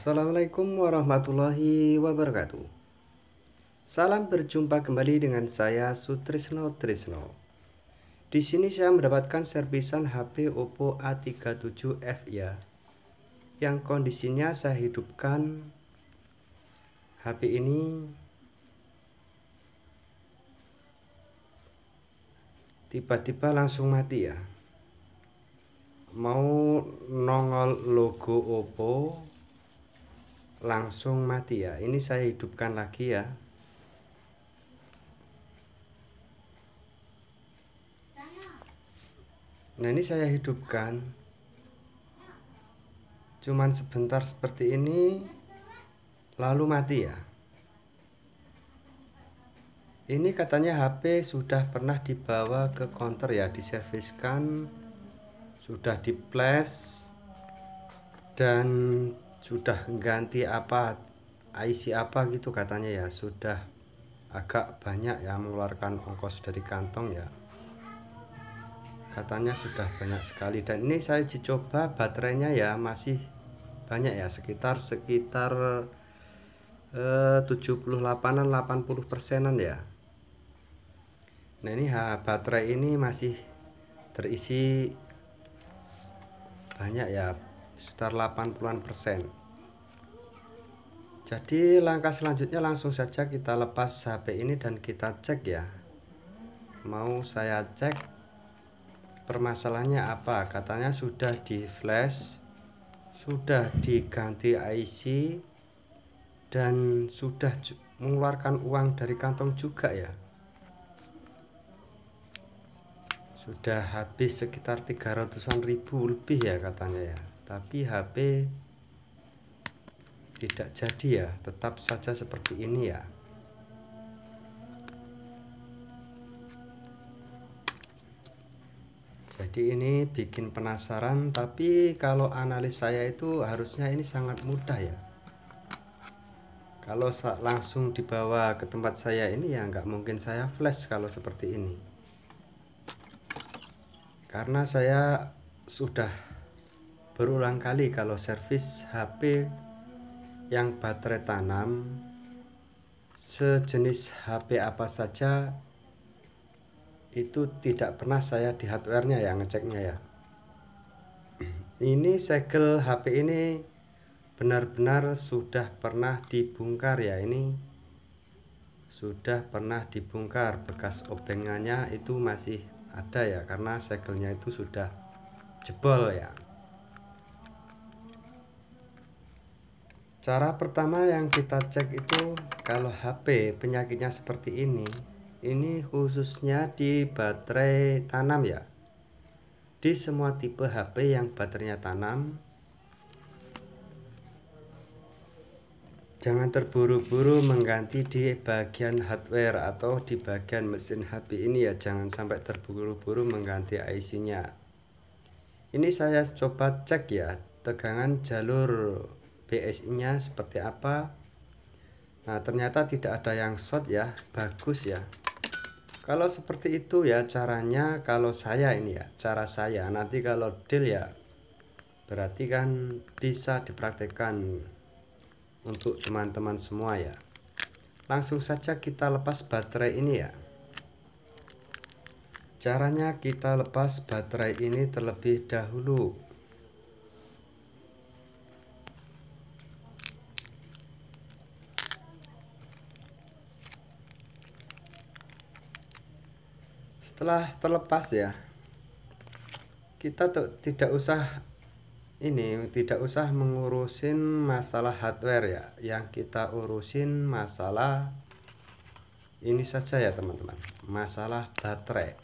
Assalamualaikum warahmatullahi wabarakatuh Salam berjumpa kembali dengan saya Sutrisno Trisno Di sini saya mendapatkan servisan HP Oppo A37F ya Yang kondisinya saya hidupkan HP ini Tiba-tiba langsung mati ya mau nongol logo Oppo langsung mati ya ini saya hidupkan lagi ya nah ini saya hidupkan cuman sebentar seperti ini lalu mati ya ini katanya HP sudah pernah dibawa ke counter ya diserviskan sudah di flash dan sudah ganti apa IC apa gitu katanya ya sudah agak banyak ya mengeluarkan ongkos dari kantong ya katanya sudah banyak sekali dan ini saya dicoba baterainya ya masih banyak ya sekitar sekitar eh, 78an 80 persenan ya nah ini ha, baterai ini masih terisi banyak ya sekitar 80-an persen jadi langkah selanjutnya langsung saja kita lepas HP ini dan kita cek ya mau saya cek permasalahannya apa katanya sudah di flash sudah diganti IC dan sudah mengeluarkan uang dari kantong juga ya sudah habis sekitar 300an ribu lebih ya katanya ya tapi HP tidak jadi ya tetap saja seperti ini ya jadi ini bikin penasaran tapi kalau analis saya itu harusnya ini sangat mudah ya kalau langsung dibawa ke tempat saya ini ya nggak mungkin saya flash kalau seperti ini karena saya sudah berulang kali kalau servis HP yang baterai tanam sejenis HP apa saja itu tidak pernah saya di hardwarenya ya ngeceknya ya ini segel HP ini benar-benar sudah pernah dibongkar ya ini sudah pernah dibongkar bekas obengannya itu masih ada ya karena segelnya itu sudah jebol ya Cara pertama yang kita cek itu kalau HP penyakitnya seperti ini, ini khususnya di baterai tanam ya. Di semua tipe HP yang baterainya tanam, jangan terburu-buru mengganti di bagian hardware atau di bagian mesin HP ini ya jangan sampai terburu-buru mengganti IC nya ini saya coba cek ya tegangan jalur BSI-nya seperti apa. Nah, ternyata tidak ada yang short ya. Bagus ya. Kalau seperti itu ya caranya kalau saya ini ya, cara saya. Nanti kalau deal ya berarti kan bisa dipraktekkan untuk teman-teman semua ya. Langsung saja kita lepas baterai ini ya. Caranya kita lepas baterai ini terlebih dahulu. telah terlepas ya kita tuh tidak usah ini tidak usah mengurusin masalah hardware ya yang kita urusin masalah ini saja ya teman-teman masalah baterai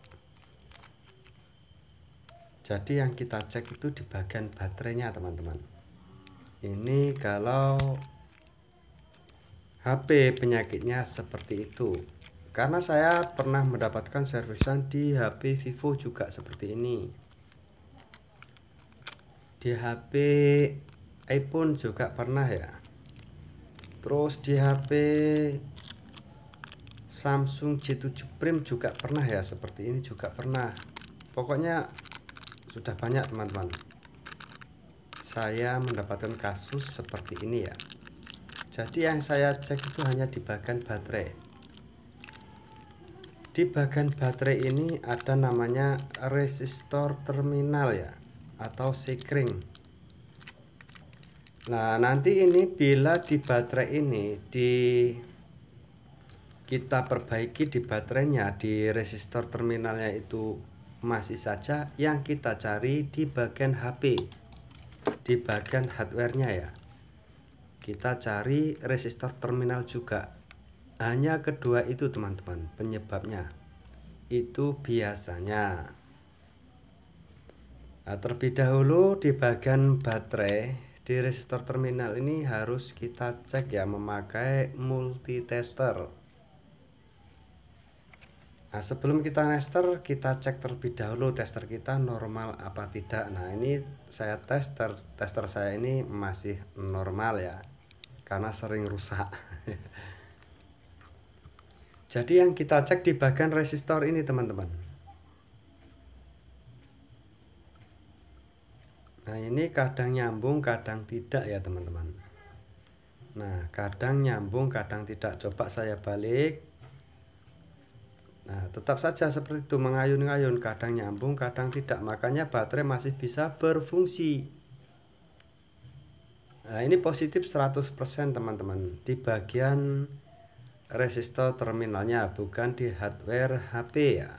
jadi yang kita cek itu di bagian baterainya teman-teman ini kalau HP penyakitnya seperti itu karena saya pernah mendapatkan servisan di HP Vivo juga seperti ini di HP iPhone juga pernah ya terus di HP Samsung J7 Prime juga pernah ya seperti ini juga pernah pokoknya sudah banyak teman-teman saya mendapatkan kasus seperti ini ya jadi yang saya cek itu hanya di bagian baterai di bagian baterai ini ada namanya resistor terminal ya atau sekring nah nanti ini bila di baterai ini di kita perbaiki di baterainya di resistor terminalnya itu masih saja yang kita cari di bagian HP di bagian hardwarenya ya kita cari resistor terminal juga hanya kedua itu teman-teman penyebabnya. Itu biasanya. Nah, terlebih dahulu di bagian baterai di resistor terminal ini harus kita cek ya memakai multitester. Nah, sebelum kita tester, kita cek terlebih dahulu tester kita normal apa tidak. Nah, ini saya tester tester saya ini masih normal ya. Karena sering rusak. Jadi yang kita cek di bagian resistor ini teman-teman. Nah ini kadang nyambung kadang tidak ya teman-teman. Nah kadang nyambung kadang tidak. Coba saya balik. Nah tetap saja seperti itu mengayun ngayun kadang nyambung kadang tidak. Makanya baterai masih bisa berfungsi. Nah ini positif 100% teman-teman. Di bagian resistor terminalnya bukan di hardware HP ya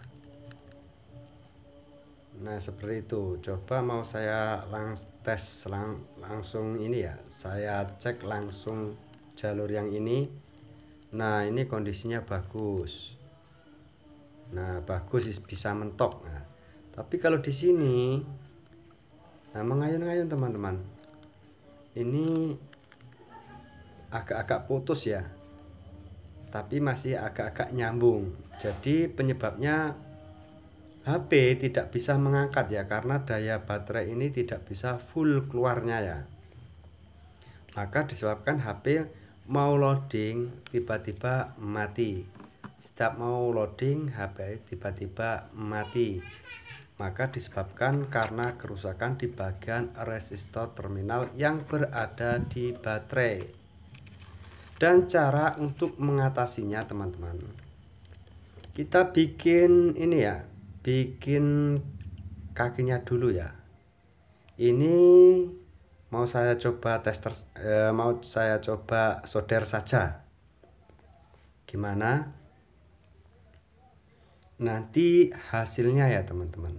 Nah seperti itu coba mau saya lang tes lang langsung ini ya saya cek langsung jalur yang ini Nah ini kondisinya bagus Nah bagus bisa mentok nah, tapi kalau di sini nah mengayun-ayun teman-teman ini agak-agak putus ya tapi masih agak-agak nyambung. Jadi penyebabnya HP tidak bisa mengangkat ya karena daya baterai ini tidak bisa full keluarnya ya. Maka disebabkan HP mau loading tiba-tiba mati. Setiap mau loading HP tiba-tiba mati. Maka disebabkan karena kerusakan di bagian resistor terminal yang berada di baterai dan cara untuk mengatasinya teman-teman kita bikin ini ya bikin kakinya dulu ya ini mau saya coba tester eh, mau saya coba solder saja gimana nanti hasilnya ya teman-teman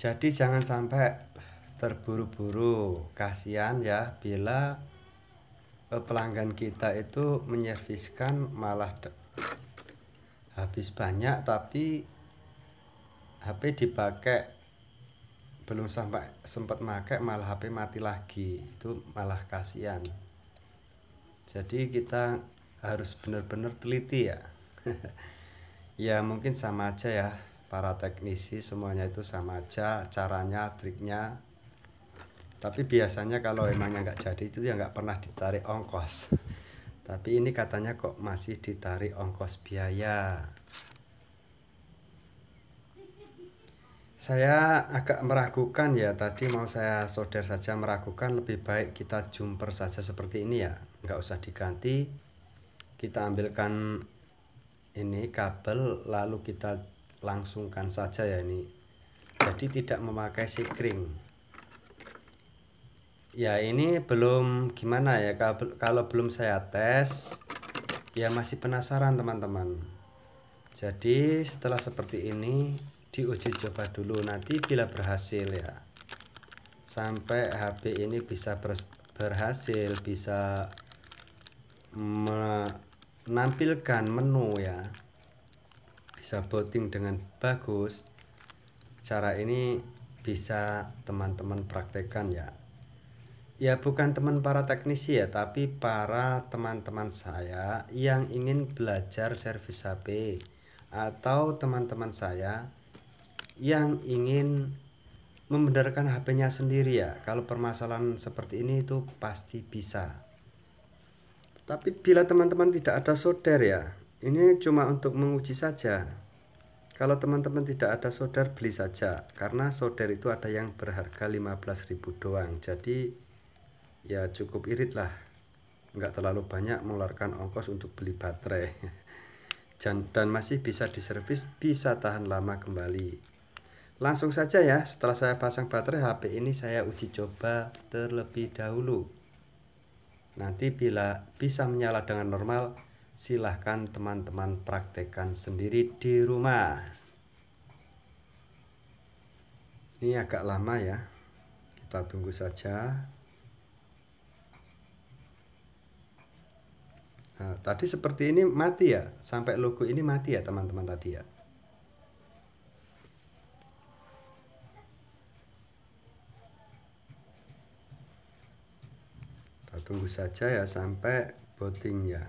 jadi jangan sampai terburu-buru kasihan ya bila eh, pelanggan kita itu menyerviskan malah habis banyak tapi HP dipakai belum sampai sempat pakai malah HP mati lagi itu malah kasihan jadi kita harus benar-benar teliti ya ya mungkin sama aja ya para teknisi semuanya itu sama aja caranya triknya tapi biasanya kalau emangnya nggak jadi itu ya nggak pernah ditarik ongkos tapi ini katanya kok masih ditarik ongkos biaya saya agak meragukan ya tadi mau saya solder saja meragukan lebih baik kita jumper saja seperti ini ya nggak usah diganti kita ambilkan ini kabel lalu kita langsungkan saja ya ini jadi tidak memakai sikring ya ini belum gimana ya kalau belum saya tes ya masih penasaran teman-teman jadi setelah seperti ini diuji coba dulu nanti bila berhasil ya sampai HP ini bisa berhasil bisa menampilkan menu ya bisa booting dengan bagus cara ini bisa teman-teman praktekkan ya ya bukan teman para teknisi ya tapi para teman-teman saya yang ingin belajar servis HP atau teman-teman saya yang ingin membenarkan HP-nya sendiri ya kalau permasalahan seperti ini itu pasti bisa tapi bila teman-teman tidak ada solder ya ini cuma untuk menguji saja kalau teman-teman tidak ada solder beli saja karena solder itu ada yang berharga 15.000 doang jadi ya cukup irit lah nggak terlalu banyak mengeluarkan ongkos untuk beli baterai dan, dan masih bisa diservis bisa tahan lama kembali langsung saja ya setelah saya pasang baterai HP ini saya uji coba terlebih dahulu nanti bila bisa menyala dengan normal silahkan teman-teman praktekkan sendiri di rumah ini agak lama ya kita tunggu saja Nah, tadi seperti ini mati ya, sampai logo ini mati ya teman-teman tadi ya. Kita tunggu saja ya sampai booting ya.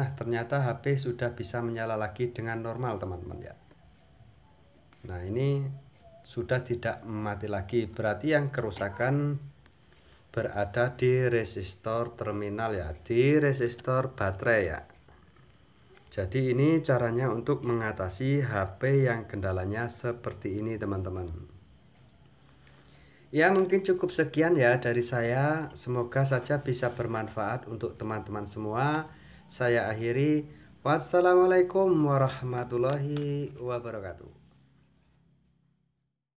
Nah, ternyata HP sudah bisa menyala lagi dengan normal teman-teman ya. Nah, ini sudah tidak mati lagi, berarti yang kerusakan berada di resistor terminal ya di resistor baterai ya jadi ini caranya untuk mengatasi HP yang kendalanya seperti ini teman-teman Ya mungkin cukup sekian ya dari saya Semoga saja bisa bermanfaat untuk teman-teman semua Saya akhiri Wassalamualaikum warahmatullahi wabarakatuh